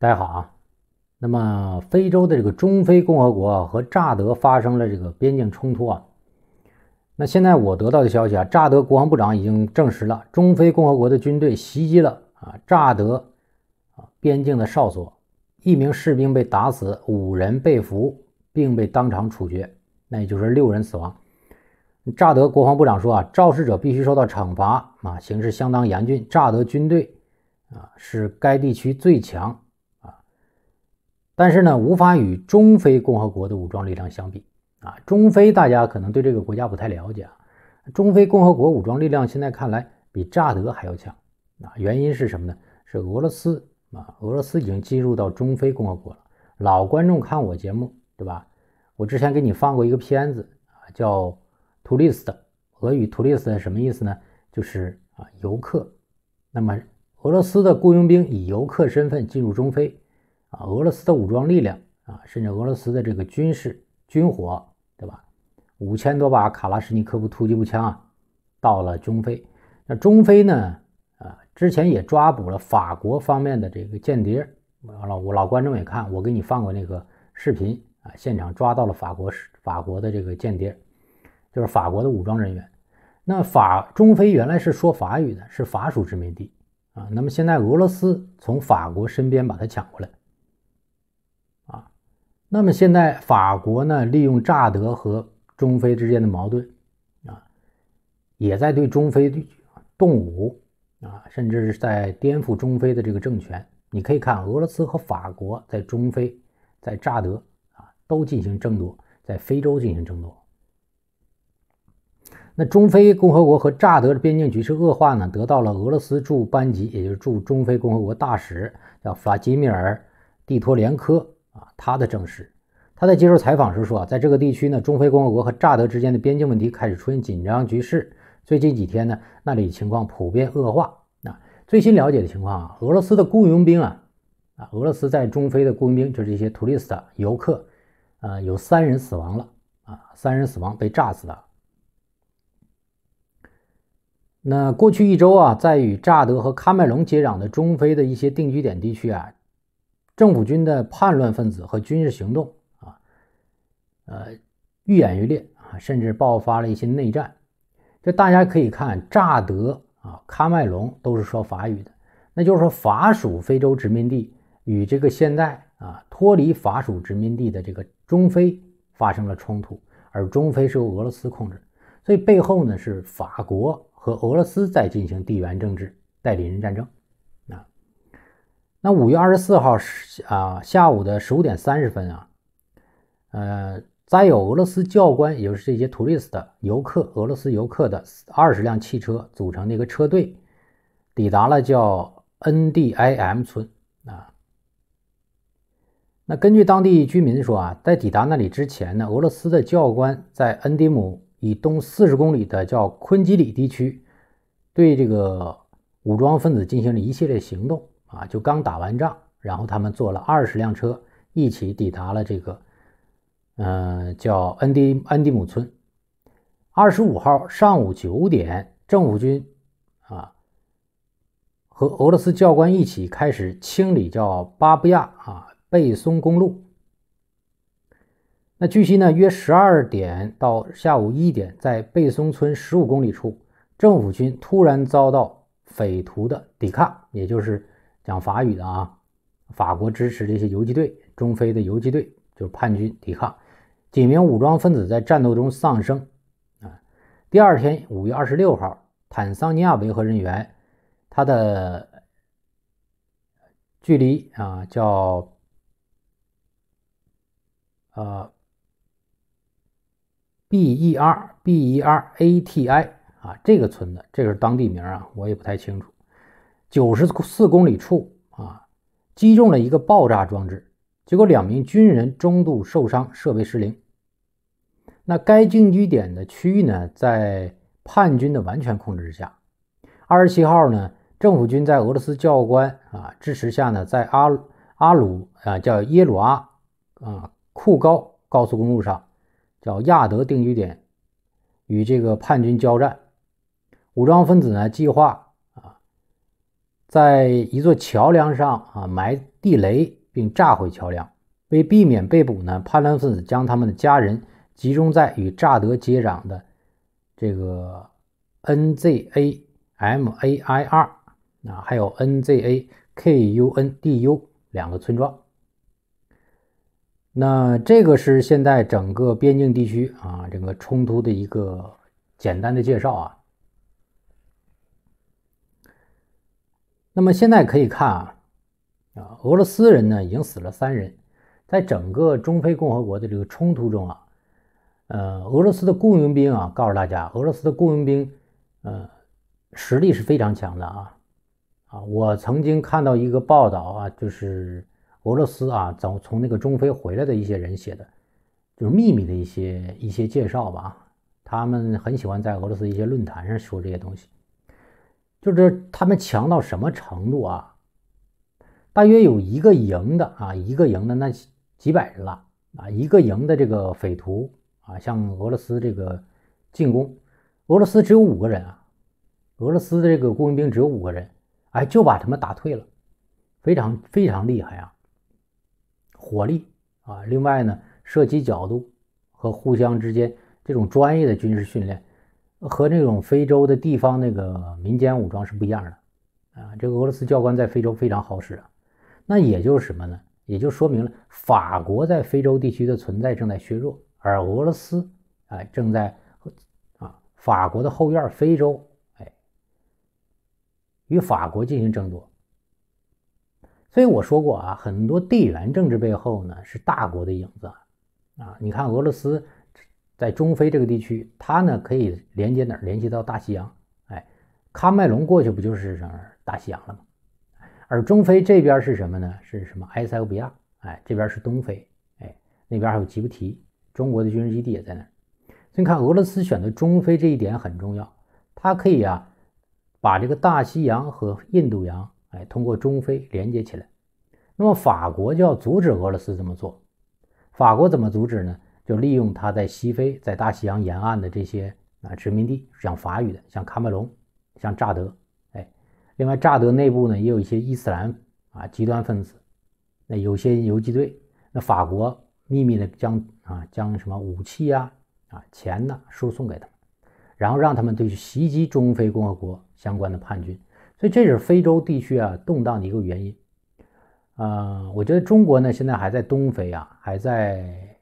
大家好啊，那么非洲的这个中非共和国和乍得发生了这个边境冲突啊，那现在我得到的消息啊，乍得国防部长已经证实了，中非共和国的军队袭击了啊乍得啊边境的哨所，一名士兵被打死，五人被俘并被当场处决，那也就是六人死亡。乍得国防部长说啊，肇事者必须受到惩罚啊，形势相当严峻，乍得军队啊是该地区最强。但是呢，无法与中非共和国的武装力量相比啊！中非大家可能对这个国家不太了解啊。中非共和国武装力量现在看来比乍得还要强啊！原因是什么呢？是俄罗斯啊！俄罗斯已经进入到中非共和国了。老观众看我节目对吧？我之前给你放过一个片子啊，叫图利斯的俄语图利斯的什么意思呢？就是啊，游客。那么俄罗斯的雇佣兵以游客身份进入中非。啊，俄罗斯的武装力量啊，甚至俄罗斯的这个军事军火，对吧？五千多把卡拉什尼科夫突击步枪啊，到了中非。那中非呢？啊，之前也抓捕了法国方面的这个间谍。老老观众也看，我给你放过那个视频啊，现场抓到了法国法国的这个间谍，就是法国的武装人员。那法中非原来是说法语的，是法属殖民地啊。那么现在俄罗斯从法国身边把它抢过来。那么现在，法国呢利用乍得和中非之间的矛盾，啊，也在对中非动武，啊，甚至是在颠覆中非的这个政权。你可以看，俄罗斯和法国在中非、在乍得啊都进行争夺，在非洲进行争夺。那中非共和国和乍得的边境局势恶化呢，得到了俄罗斯驻班吉，也就是驻中非共和国大使，叫弗拉基米尔·蒂托连科。啊，他的证实，他在接受采访时说啊，在这个地区呢，中非共和国和乍得之间的边境问题开始出现紧张局势。最近几天呢，那里情况普遍恶化。那最新了解的情况啊，俄罗斯的雇佣兵啊，啊，俄罗斯在中非的雇佣兵就是一些 tourist 游客，啊，有三人死亡了啊，三人死亡被炸死了。那过去一周啊，在与乍得和喀麦隆接壤的中非的一些定居点地区啊。政府军的叛乱分子和军事行动啊，呃，愈演愈烈啊，甚至爆发了一些内战。这大家可以看，乍得啊，喀麦隆都是说法语的，那就是说法属非洲殖民地与这个现在啊脱离法属殖民地的这个中非发生了冲突，而中非是由俄罗斯控制，所以背后呢是法国和俄罗斯在进行地缘政治代理人战争。那五月二十四号十啊下午的十五点三十分啊，呃，载有俄罗斯教官，也就是这些 tourist 游客、俄罗斯游客的二十辆汽车组成的一个车队，抵达了叫 NDIM 村啊。那根据当地居民说啊，在抵达那里之前呢，俄罗斯的教官在恩迪姆以东四十公里的叫昆基里地区，对这个武装分子进行了一系列行动。啊，就刚打完仗，然后他们坐了二十辆车，一起抵达了这个，呃，叫恩迪恩迪姆村。二十五号上午九点，政府军啊和俄罗斯教官一起开始清理叫巴布亚啊贝松公路。那据悉呢，约十二点到下午一点，在贝松村十五公里处，政府军突然遭到匪徒的抵抗，也就是。讲法语的啊，法国支持这些游击队，中非的游击队就是叛军抵抗，几名武装分子在战斗中丧生啊。第二天五月二十六号，坦桑尼亚维和人员，他的距离啊叫呃 B E R B E R A T I 啊这个村子，这个是当地名啊，我也不太清楚。九十四公里处啊，击中了一个爆炸装置，结果两名军人中度受伤，设备失灵。那该定居点的区域呢，在叛军的完全控制之下。二十七号呢，政府军在俄罗斯教官啊支持下呢，在阿阿鲁啊叫耶鲁阿啊库高高速公路上，叫亚德定居点与这个叛军交战。武装分子呢，计划。在一座桥梁上啊埋地雷并炸毁桥梁，为避免被捕呢，叛乱分子将他们的家人集中在与乍得接壤的这个 Nzamair 啊还有 Nzakundu 两个村庄。那这个是现在整个边境地区啊，这个冲突的一个简单的介绍啊。那么现在可以看啊，啊，俄罗斯人呢已经死了三人，在整个中非共和国的这个冲突中啊，呃，俄罗斯的雇佣兵啊，告诉大家，俄罗斯的雇佣兵，呃，实力是非常强的啊啊！我曾经看到一个报道啊，就是俄罗斯啊，从从那个中非回来的一些人写的，就是秘密的一些一些介绍吧，他们很喜欢在俄罗斯一些论坛上说这些东西。就是他们强到什么程度啊？大约有一个营的啊，一个营的那几百人了啊，一个营的这个匪徒啊，向俄罗斯这个进攻，俄罗斯只有五个人啊，俄罗斯的这个雇佣兵只有五个人，哎，就把他们打退了，非常非常厉害啊！火力啊，另外呢，射击角度和互相之间这种专业的军事训练。和那种非洲的地方那个民间武装是不一样的，啊，这个俄罗斯教官在非洲非常好使，那也就是什么呢？也就说明了法国在非洲地区的存在正在削弱，而俄罗斯，哎，正在，啊，法国的后院非洲，哎，与法国进行争夺。所以我说过啊，很多地缘政治背后呢是大国的影子，啊，你看俄罗斯。在中非这个地区，它呢可以连接哪儿？连接到大西洋。哎，喀麦隆过去不就是哪儿大西洋了吗？而中非这边是什么呢？是什么埃塞俄比亚？哎，这边是东非。哎，那边还有吉布提，中国的军事基地也在那儿。所以你看，俄罗斯选择中非这一点很重要，它可以啊把这个大西洋和印度洋哎通过中非连接起来。那么法国就要阻止俄罗斯这么做。法国怎么阻止呢？就利用他在西非，在大西洋沿岸的这些啊殖民地讲法语的，像喀麦隆，像乍得，哎，另外乍得内部呢也有一些伊斯兰啊极端分子，那有些游击队，那法国秘密的将啊将什么武器啊啊钱呢输送给他们，然后让他们去袭击中非共和国相关的叛军，所以这是非洲地区啊动荡的一个原因。嗯，我觉得中国呢现在还在东非啊，还在。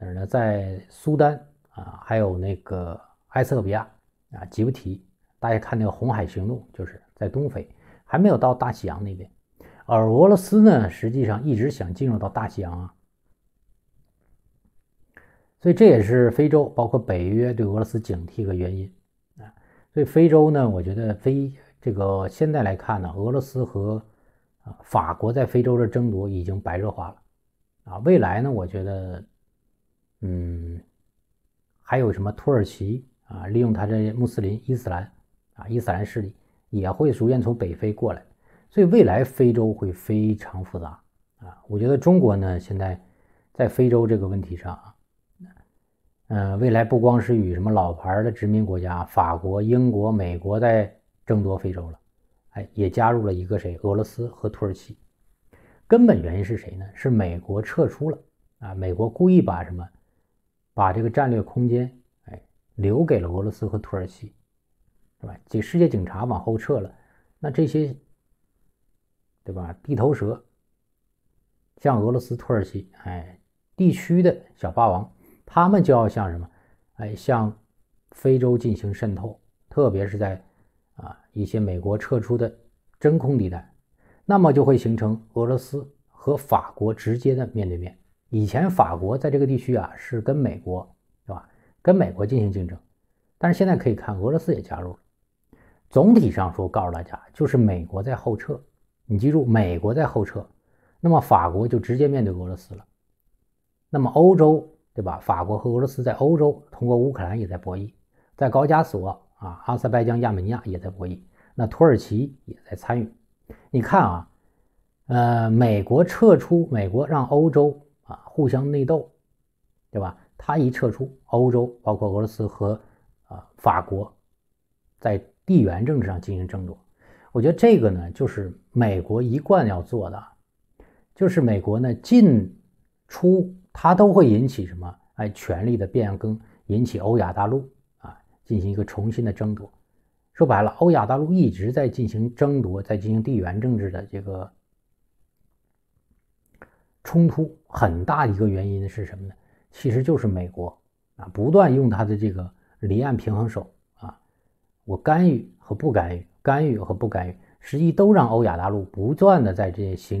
哪儿呢？在苏丹啊，还有那个埃塞俄比亚啊，吉布提，大家看那个红海行动，就是在东非，还没有到大西洋那边。而俄罗斯呢，实际上一直想进入到大西洋啊，所以这也是非洲包括北约对俄罗斯警惕的原因啊。所以非洲呢，我觉得非这个现在来看呢，俄罗斯和啊法国在非洲的争夺已经白热化了啊。未来呢，我觉得。嗯，还有什么土耳其啊？利用他的穆斯林、伊斯兰啊，伊斯兰势力也会逐渐从北非过来，所以未来非洲会非常复杂啊！我觉得中国呢，现在在非洲这个问题上啊，嗯，未来不光是与什么老牌的殖民国家法国、英国、美国在争夺非洲了，哎，也加入了一个谁？俄罗斯和土耳其。根本原因是谁呢？是美国撤出了啊！美国故意把什么？把这个战略空间，哎，留给了俄罗斯和土耳其，是吧？这世界警察往后撤了，那这些，对吧？地头蛇，像俄罗斯、土耳其，哎，地区的小霸王，他们就要向什么？哎，向非洲进行渗透，特别是在啊一些美国撤出的真空地带，那么就会形成俄罗斯和法国直接的面对面。以前法国在这个地区啊是跟美国，是吧？跟美国进行竞争，但是现在可以看俄罗斯也加入了。总体上说，告诉大家就是美国在后撤，你记住美国在后撤，那么法国就直接面对俄罗斯了。那么欧洲，对吧？法国和俄罗斯在欧洲通过乌克兰也在博弈，在高加索啊、阿塞拜疆、亚美尼亚也在博弈，那土耳其也在参与。你看啊，呃，美国撤出，美国让欧洲。啊，互相内斗，对吧？他一撤出欧洲，包括俄罗斯和啊法国，在地缘政治上进行争夺。我觉得这个呢，就是美国一贯要做的，就是美国呢进出，它都会引起什么？哎，权力的变更，引起欧亚大陆啊进行一个重新的争夺。说白了，欧亚大陆一直在进行争夺，在进行地缘政治的这个。冲突很大一个原因是什么呢？其实就是美国啊，不断用他的这个离岸平衡手啊，我干预和不干预，干预和不干预，实际都让欧亚大陆不断的在这些行。